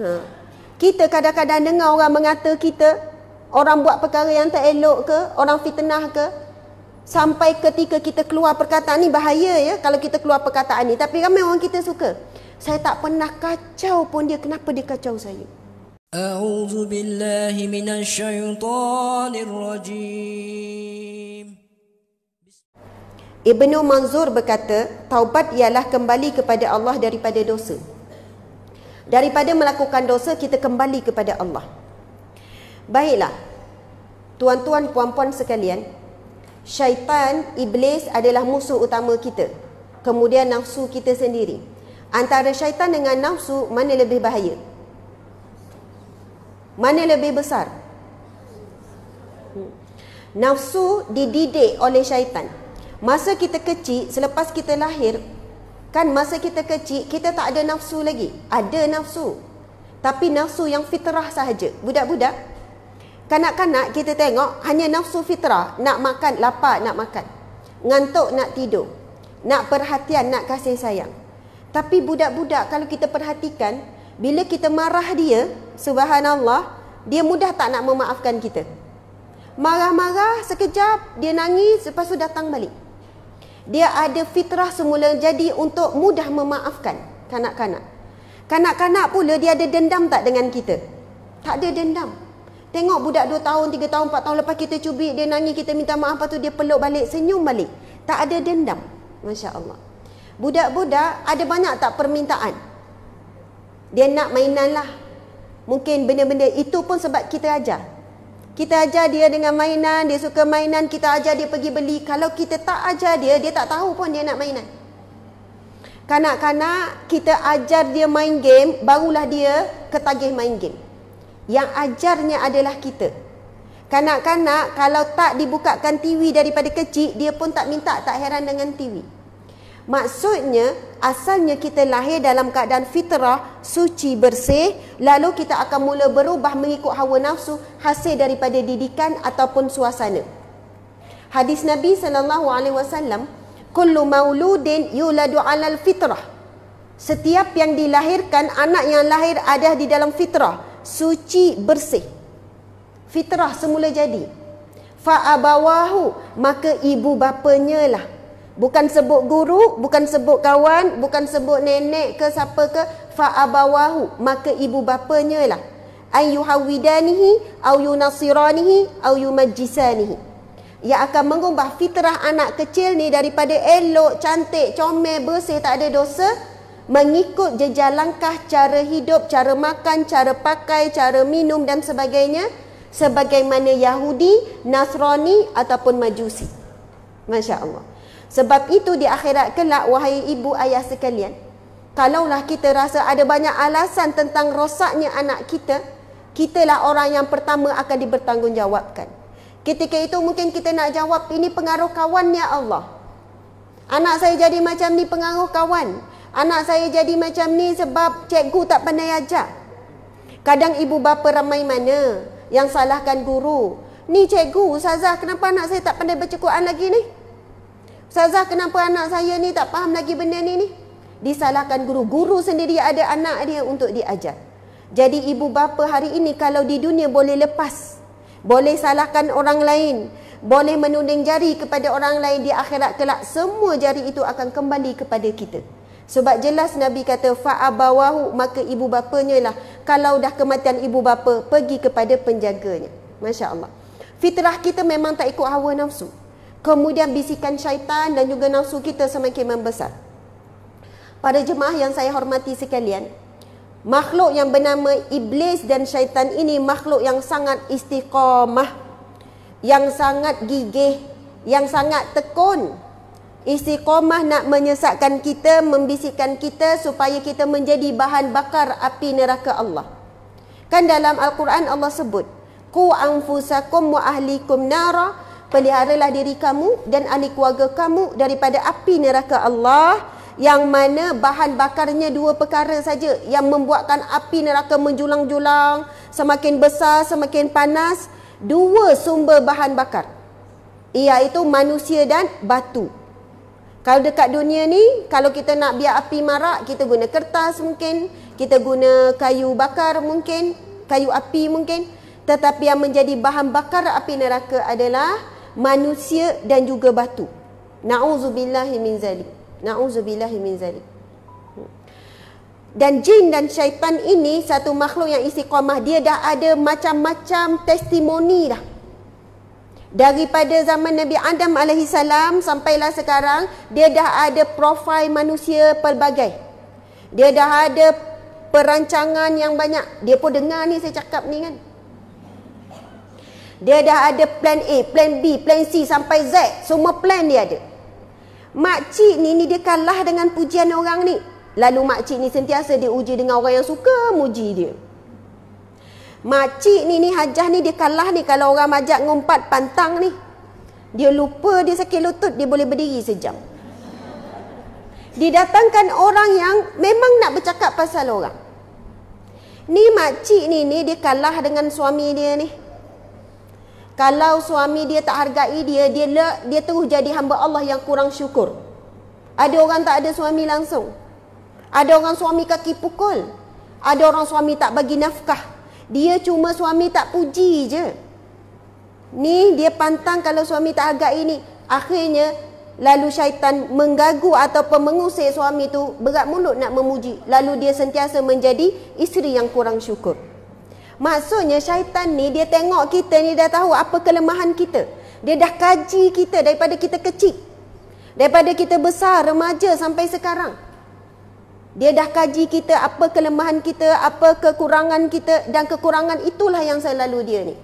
Ha. Kita kadang-kadang dengar orang mengata kita orang buat perkara yang tak elok ke, orang fitnah ke. Sampai ketika kita keluar perkataan ni bahaya ya kalau kita keluar perkataan ni. Tapi ramai orang kita suka. Saya tak pernah kacau pun dia. Kenapa dia kacau saya? A'udzu billahi minasyaitonir rajim. Ibnu Manzur berkata, taubat ialah kembali kepada Allah daripada dosa daripada melakukan dosa kita kembali kepada Allah. Baiklah. Tuan-tuan puan-puan sekalian, syaitan iblis adalah musuh utama kita. Kemudian nafsu kita sendiri. Antara syaitan dengan nafsu mana lebih bahaya? Mana lebih besar? Nafsu dididik oleh syaitan. Masa kita kecil, selepas kita lahir, Kan masa kita kecil, kita tak ada nafsu lagi. Ada nafsu. Tapi nafsu yang fitrah sahaja. Budak-budak, kanak-kanak kita tengok hanya nafsu fitrah. Nak makan, lapar nak makan. Ngantuk nak tidur. Nak perhatian, nak kasih sayang. Tapi budak-budak kalau kita perhatikan, bila kita marah dia, subhanallah, dia mudah tak nak memaafkan kita. Marah-marah sekejap, dia nangis, lepas tu datang balik dia ada fitrah semula jadi untuk mudah memaafkan kanak-kanak. Kanak-kanak pula dia ada dendam tak dengan kita? Tak ada dendam. Tengok budak 2 tahun, 3 tahun, 4 tahun lepas kita cubit, dia nangis, kita minta maaf, apa tu dia peluk balik, senyum balik. Tak ada dendam. Masya Allah. Budak-budak ada banyak tak permintaan? Dia nak mainan lah. Mungkin benda-benda itu pun sebab kita ajar. Kita ajar dia dengan mainan, dia suka mainan, kita ajar dia pergi beli. Kalau kita tak ajar dia, dia tak tahu pun dia nak mainan. Kanak-kanak, kita ajar dia main game, barulah dia ketagih main game. Yang ajarnya adalah kita. Kanak-kanak, kalau tak dibukakan TV daripada kecil, dia pun tak minta, tak heran dengan TV. Maksudnya asalnya kita lahir dalam keadaan fitrah suci bersih lalu kita akan mula berubah mengikut hawa nafsu hasil daripada didikan ataupun suasana. Hadis Nabi sallallahu alaihi wasallam kullu mauludin yuladu alal fitrah. Setiap yang dilahirkan anak yang lahir ada di dalam fitrah suci bersih. Fitrah semula jadi. Fa abawahu maka ibu bapanya lah Bukan sebut guru, bukan sebut kawan, bukan sebut nenek ke siapa ke. Fa'abawahu, maka ibu bapanya lah. Ayyuhawidanihi, awyunasiranihi, awyumajjisanihi. Ya akan mengubah fitrah anak kecil ni daripada elok, cantik, comel, bersih, tak ada dosa. Mengikut jejak langkah cara hidup, cara makan, cara pakai, cara minum dan sebagainya. Sebagaimana Yahudi, Nasrani ataupun Majusi. Masya Allah. Sebab itu di akhirat kelak wahai ibu ayah sekalian. Kalaulah kita rasa ada banyak alasan tentang rosaknya anak kita, kitalah orang yang pertama akan dibertanggungjawabkan. Ketika itu mungkin kita nak jawab ini pengaruh kawannya Allah. Anak saya jadi macam ni pengaruh kawan. Anak saya jadi macam ni sebab cikgu tak pandai ajar. Kadang ibu bapa ramai mana yang salahkan guru. Ni cikgu, ustazah kenapa anak saya tak pandai bercukuran lagi ni? Ustazah kenapa anak saya ni tak faham lagi benda ni ni? Disalahkan guru. Guru sendiri ada anak dia untuk diajar. Jadi ibu bapa hari ini kalau di dunia boleh lepas. Boleh salahkan orang lain. Boleh menuding jari kepada orang lain di akhirat kelak. Semua jari itu akan kembali kepada kita. Sebab jelas Nabi kata fa'abawahu maka ibu bapanya lah. Kalau dah kematian ibu bapa pergi kepada penjaganya. Masya Allah. Fitrah kita memang tak ikut hawa nafsu. Kemudian bisikan syaitan dan juga nafsu kita semakin membesar. Para jemaah yang saya hormati sekalian, makhluk yang bernama iblis dan syaitan ini makhluk yang sangat istiqamah, yang sangat gigih, yang sangat tekun. Istiqamah nak menyesatkan kita, membisikkan kita supaya kita menjadi bahan bakar api neraka Allah. Kan dalam Al-Quran Allah sebut, "Qu anfusakum wa ahlikum nara" peliharalah diri kamu dan ahli keluarga kamu daripada api neraka Allah yang mana bahan bakarnya dua perkara saja yang membuatkan api neraka menjulang-julang semakin besar semakin panas dua sumber bahan bakar iaitu manusia dan batu kalau dekat dunia ni kalau kita nak biar api marak kita guna kertas mungkin kita guna kayu bakar mungkin kayu api mungkin tetapi yang menjadi bahan bakar api neraka adalah manusia dan juga batu. Nauzubillahi min zalik. Nauzubillahi min zalik. Dan jin dan syaitan ini satu makhluk yang isi istiqamah dia dah ada macam-macam testimoni dah. Daripada zaman Nabi Adam alaihi salam sampailah sekarang dia dah ada profil manusia pelbagai. Dia dah ada perancangan yang banyak. Dia pun dengar ni saya cakap ni kan. Dia dah ada plan A, plan B, plan C sampai Z. Semua plan dia ada. Makcik ni, ni dia kalah dengan pujian orang ni. Lalu makcik ni sentiasa diuji dengan orang yang suka muji dia. Makcik ni, ni hajah ni dia kalah ni kalau orang majak ngumpat pantang ni. Dia lupa dia sakit lutut, dia boleh berdiri sejam. Didatangkan orang yang memang nak bercakap pasal orang. Ni makcik ni, ni dia kalah dengan suami dia ni. Kalau suami dia tak hargai dia, dia le, dia terus jadi hamba Allah yang kurang syukur. Ada orang tak ada suami langsung. Ada orang suami kaki pukul. Ada orang suami tak bagi nafkah. Dia cuma suami tak puji je. Ni dia pantang kalau suami tak hargai ni. Akhirnya lalu syaitan menggagu atau mengusik suami tu berat mulut nak memuji. Lalu dia sentiasa menjadi isteri yang kurang syukur. Maksudnya syaitan ni dia tengok kita ni dah tahu apa kelemahan kita. Dia dah kaji kita daripada kita kecil. Daripada kita besar, remaja sampai sekarang. Dia dah kaji kita apa kelemahan kita, apa kekurangan kita dan kekurangan itulah yang selalu dia ni.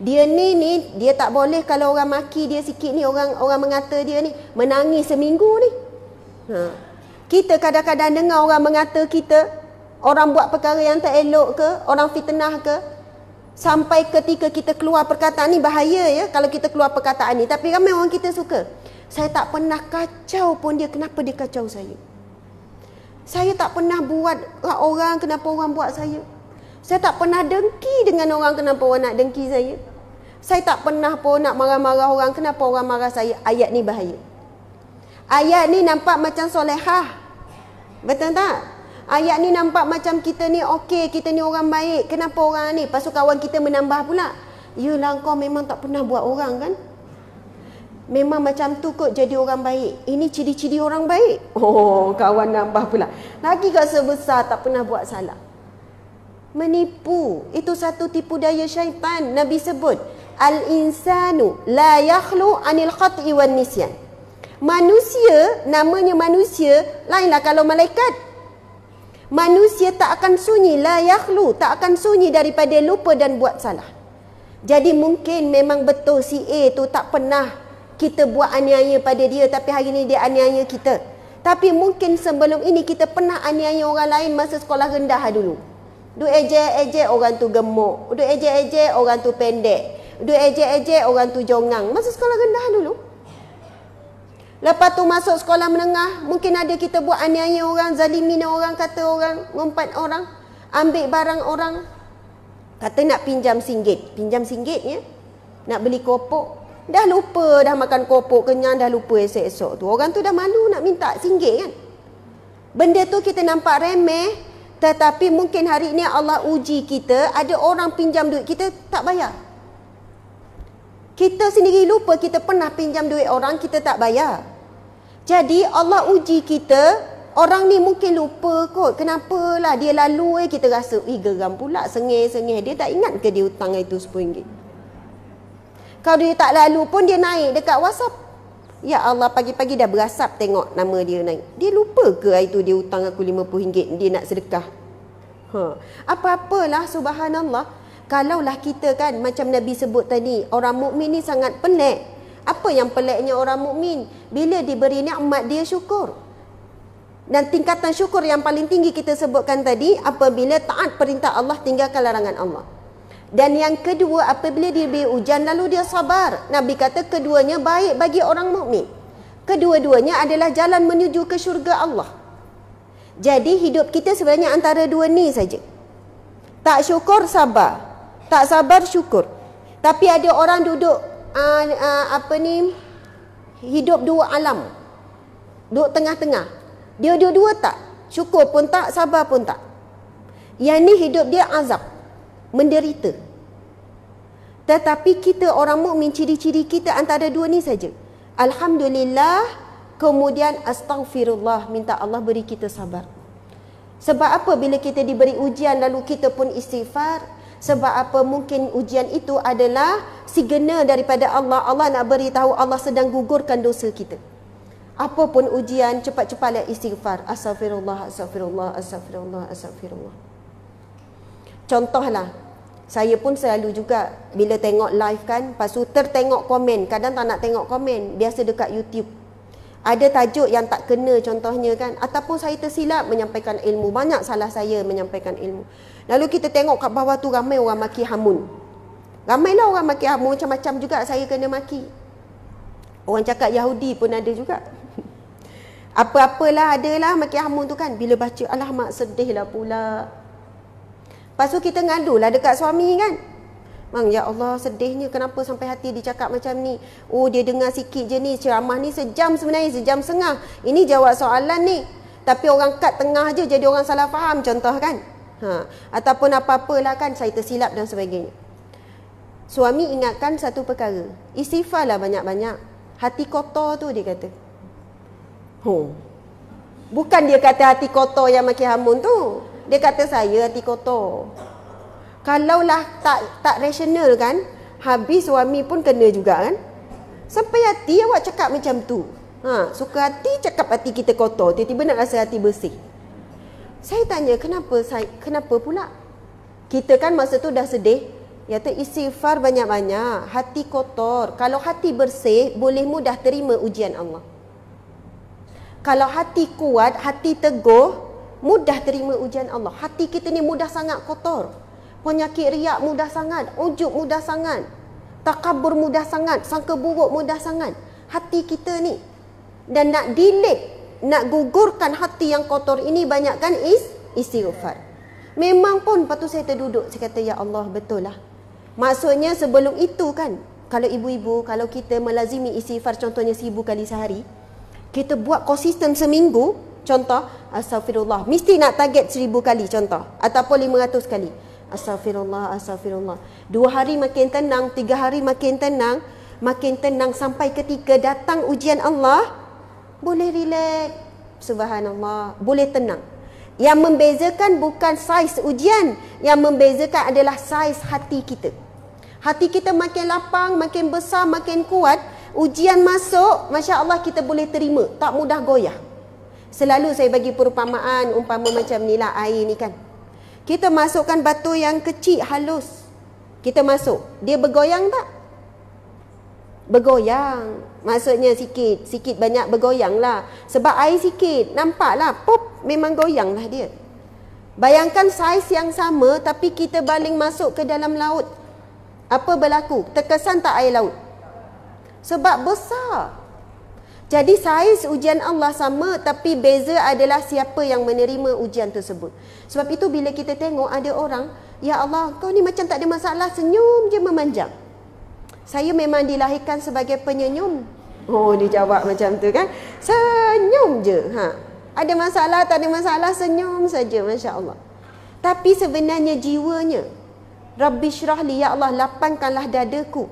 Dia ni ni dia tak boleh kalau orang maki dia sikit ni orang orang mengata dia ni menangis seminggu ni. Ha. Kita kadang-kadang dengar orang mengata kita orang buat perkara yang tak elok ke, orang fitnah ke, sampai ketika kita keluar perkataan ni bahaya ya kalau kita keluar perkataan ni tapi ramai orang kita suka saya tak pernah kacau pun dia kenapa dia kacau saya saya tak pernah buat lah orang kenapa orang buat saya saya tak pernah dengki dengan orang kenapa orang nak dengki saya saya tak pernah pun nak marah-marah orang kenapa orang marah saya ayat ni bahaya ayat ni nampak macam solehah betul tak Ayat ni nampak macam kita ni okey, kita ni orang baik. Kenapa orang ni? Pasu kawan kita menambah pula. Yulah kau memang tak pernah buat orang kan? Memang macam tu kot jadi orang baik. Ini ciri-ciri orang baik. Oh, kawan nambah pula. Lagi kau sebesar tak pernah buat salah. Menipu. Itu satu tipu daya syaitan. Nabi sebut. Al-insanu la yakhlu anil qat'i wan nisyan. Manusia, namanya manusia, lainlah kalau malaikat manusia tak akan sunyi la yakhlu tak akan sunyi daripada lupa dan buat salah jadi mungkin memang betul si A tu tak pernah kita buat aniaya pada dia tapi hari ni dia aniaya kita tapi mungkin sebelum ini kita pernah aniaya orang lain masa sekolah rendah dulu duk ejek-ejek orang tu gemuk duk ejek-ejek orang tu pendek duk ejek-ejek orang tu jongang masa sekolah rendah dulu Lepas tu masuk sekolah menengah, mungkin ada kita buat aniaya orang, zalimin orang, kata orang, ngumpat orang, ambil barang orang. Kata nak pinjam singgit. Pinjam singgit ya. Nak beli kopok. Dah lupa dah makan kopok kenyang, dah lupa esok-esok tu. Orang tu dah malu nak minta singgit kan. Benda tu kita nampak remeh. Tetapi mungkin hari ni Allah uji kita, ada orang pinjam duit kita tak bayar. Kita sendiri lupa kita pernah pinjam duit orang, kita tak bayar. Jadi Allah uji kita Orang ni mungkin lupa kot Kenapalah dia lalu eh Kita rasa Ih geram pula Sengih-sengih Dia tak ingat ke dia hutang itu RM10 Kalau dia tak lalu pun Dia naik dekat WhatsApp Ya Allah pagi-pagi dah berasap Tengok nama dia naik Dia lupa ke itu Dia hutang aku RM50 Dia nak sedekah ha. Apa-apalah subhanallah Kalaulah kita kan Macam Nabi sebut tadi Orang mukmin ni sangat pelik apa yang peliknya orang mukmin bila diberi nikmat dia syukur. Dan tingkatan syukur yang paling tinggi kita sebutkan tadi apabila taat perintah Allah tinggalkan larangan Allah. Dan yang kedua apabila dia diberi hujan lalu dia sabar. Nabi kata keduanya baik bagi orang mukmin. Kedua-duanya adalah jalan menuju ke syurga Allah. Jadi hidup kita sebenarnya antara dua ni saja. Tak syukur sabar. Tak sabar syukur. Tapi ada orang duduk uh, uh, apa ni hidup dua alam duduk tengah-tengah dia dua-dua tak syukur pun tak sabar pun tak yang ni hidup dia azab menderita tetapi kita orang mukmin ciri-ciri kita antara dua ni saja alhamdulillah kemudian astaghfirullah minta Allah beri kita sabar sebab apa bila kita diberi ujian lalu kita pun istighfar sebab apa mungkin ujian itu adalah signal daripada Allah. Allah nak beritahu Allah sedang gugurkan dosa kita. Apa pun ujian cepat-cepatlah istighfar. Astaghfirullah, astaghfirullah, astaghfirullah, astaghfirullah. Contohlah, saya pun selalu juga bila tengok live kan, lepas tu tertengok komen. Kadang tak nak tengok komen. Biasa dekat YouTube ada tajuk yang tak kena contohnya kan ataupun saya tersilap menyampaikan ilmu banyak salah saya menyampaikan ilmu lalu kita tengok kat bawah tu ramai orang maki hamun ramailah orang maki hamun macam-macam juga saya kena maki orang cakap Yahudi pun ada juga apa-apalah adalah maki hamun tu kan bila baca alah mak sedihlah pula lepas tu kita ngadulah dekat suami kan Bang, ya Allah sedihnya kenapa sampai hati dia cakap macam ni. Oh dia dengar sikit je ni ceramah ni sejam sebenarnya, sejam setengah. Ini jawab soalan ni. Tapi orang kat tengah je jadi orang salah faham contoh kan. Ha. Ataupun apa-apalah kan saya tersilap dan sebagainya. Suami ingatkan satu perkara. lah banyak-banyak. Hati kotor tu dia kata. Huh. Bukan dia kata hati kotor yang makin hamun tu. Dia kata saya hati kotor. Kalaulah tak tak rasional kan Habis suami pun kena juga kan Sampai hati awak cakap macam tu ha, Suka hati cakap hati kita kotor Tiba-tiba nak rasa hati bersih Saya tanya kenapa saya, Kenapa pula Kita kan masa tu dah sedih Ya tu isi far banyak-banyak Hati kotor Kalau hati bersih Boleh mudah terima ujian Allah Kalau hati kuat Hati teguh Mudah terima ujian Allah Hati kita ni mudah sangat kotor Penyakit riak mudah sangat, ujub mudah sangat, takabur mudah sangat, sangka buruk mudah sangat. Hati kita ni dan nak dilik, nak gugurkan hati yang kotor ini banyakkan is istighfar. Memang pun patut saya terduduk saya kata ya Allah betul lah. Maksudnya sebelum itu kan kalau ibu-ibu kalau kita melazimi istighfar contohnya seribu kali sehari kita buat konsisten seminggu contoh astagfirullah mesti nak target seribu kali contoh ataupun 500 kali. Astagfirullah, astagfirullah. Dua hari makin tenang, tiga hari makin tenang, makin tenang sampai ketika datang ujian Allah, boleh relax. Subhanallah, boleh tenang. Yang membezakan bukan saiz ujian, yang membezakan adalah saiz hati kita. Hati kita makin lapang, makin besar, makin kuat, ujian masuk, Masya Allah kita boleh terima, tak mudah goyah. Selalu saya bagi perumpamaan, umpama macam ni lah air ni kan. Kita masukkan batu yang kecil halus. Kita masuk. Dia bergoyang tak? Bergoyang. Maksudnya sikit. Sikit banyak bergoyang lah. Sebab air sikit. Nampaklah. Pup. Memang goyang lah dia. Bayangkan saiz yang sama tapi kita baling masuk ke dalam laut. Apa berlaku? Terkesan tak air laut? Sebab besar. Jadi saiz ujian Allah sama tapi beza adalah siapa yang menerima ujian tersebut. Sebab itu bila kita tengok ada orang, Ya Allah kau ni macam tak ada masalah, senyum je memanjang. Saya memang dilahirkan sebagai penyenyum. Oh dia jawab macam tu kan. Senyum je. Ha. Ada masalah, tak ada masalah, senyum saja Masya Allah. Tapi sebenarnya jiwanya, Rabbi syrahli ya Allah lapangkanlah dadaku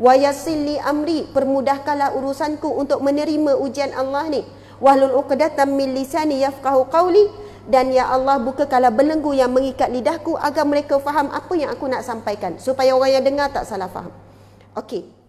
wayasilli amri permudahkanlah urusanku untuk menerima ujian Allah ni wahlul uqdatam min lisani yafqahu qawli dan ya Allah buka bukakanlah belenggu yang mengikat lidahku agar mereka faham apa yang aku nak sampaikan supaya orang yang dengar tak salah faham okey